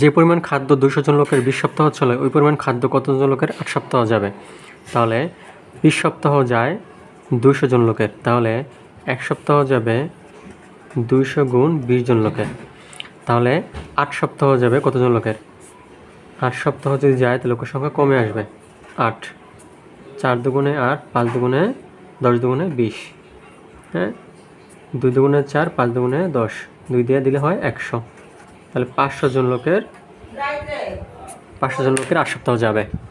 যে পরিমাণ খাদ্য দুশো জন লোকের বিশ সপ্তাহ চলে ওই পরিমাণ খাদ্য কতজন লোকের আট সপ্তাহ যাবে তাহলে বিশ সপ্তাহ যায় দুশো জন লোকের তাহলে এক সপ্তাহ যাবে দুইশো গুণ বিশ জন লোকের তাহলে আট সপ্তাহ যাবে কতজন লোকের আট সপ্তাহ যদি যায় তো লোকের সংখ্যা কমে আসবে আট চার দুগুণে আট পাঁচ দুগুণে দশ দুগুণে বিশ হ্যাঁ দুই দুগুণে চার পাঁচ দুগুণে দশ দুই দিয়ে দিলে হয় একশো তাহলে পাঁচশো জন লোকের পাঁচশো জন লোকের আট সপ্তাহ যাবে